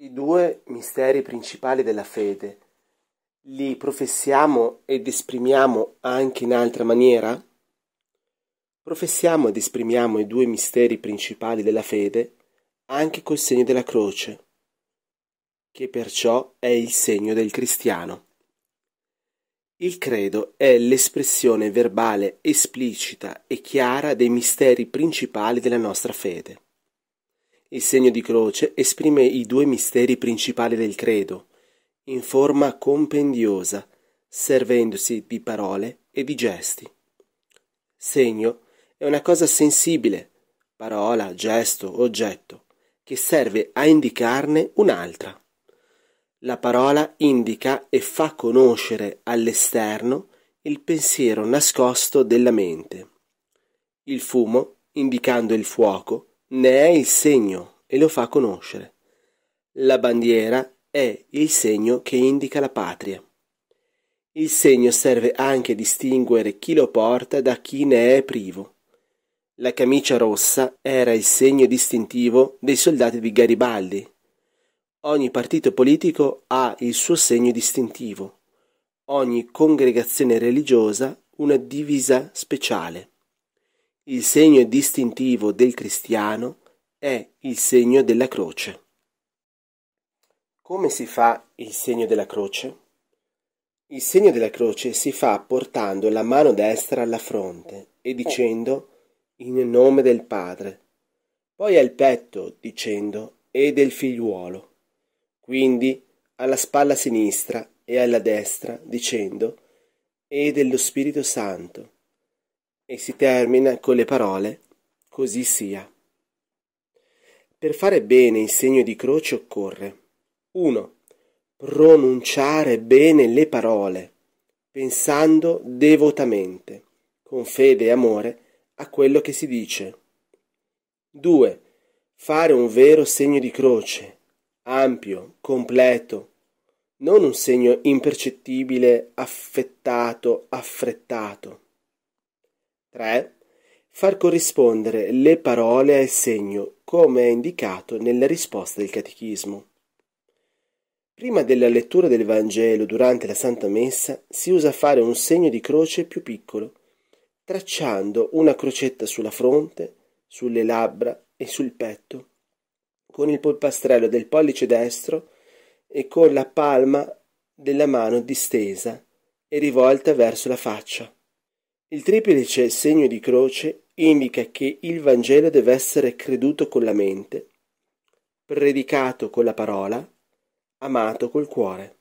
I due misteri principali della fede li professiamo ed esprimiamo anche in altra maniera? Professiamo ed esprimiamo i due misteri principali della fede anche col segno della croce, che perciò è il segno del cristiano. Il credo è l'espressione verbale esplicita e chiara dei misteri principali della nostra fede. Il segno di croce esprime i due misteri principali del credo, in forma compendiosa, servendosi di parole e di gesti. Segno è una cosa sensibile, parola, gesto, oggetto, che serve a indicarne un'altra. La parola indica e fa conoscere all'esterno il pensiero nascosto della mente. Il fumo, indicando il fuoco, ne è il segno e lo fa conoscere. La bandiera è il segno che indica la patria. Il segno serve anche a distinguere chi lo porta da chi ne è privo. La camicia rossa era il segno distintivo dei soldati di Garibaldi. Ogni partito politico ha il suo segno distintivo, ogni congregazione religiosa una divisa speciale. Il segno distintivo del cristiano è il segno della croce. Come si fa il segno della croce? Il segno della croce si fa portando la mano destra alla fronte e dicendo in nome del Padre, poi al petto dicendo e del figliuolo, quindi alla spalla sinistra e alla destra dicendo e dello Spirito Santo e si termina con le parole così sia. Per fare bene il segno di croce occorre 1. Pronunciare bene le parole, pensando devotamente, con fede e amore, a quello che si dice. 2. Fare un vero segno di croce, ampio, completo, non un segno impercettibile, affettato, affrettato. 3. Far corrispondere le parole al segno, come è indicato nella risposta del Catechismo. Prima della lettura del Vangelo durante la Santa Messa si usa fare un segno di croce più piccolo, tracciando una crocetta sulla fronte, sulle labbra e sul petto, con il polpastrello del pollice destro e con la palma della mano distesa e rivolta verso la faccia. Il triplice segno di croce indica che il Vangelo deve essere creduto con la mente, predicato con la parola, amato col cuore.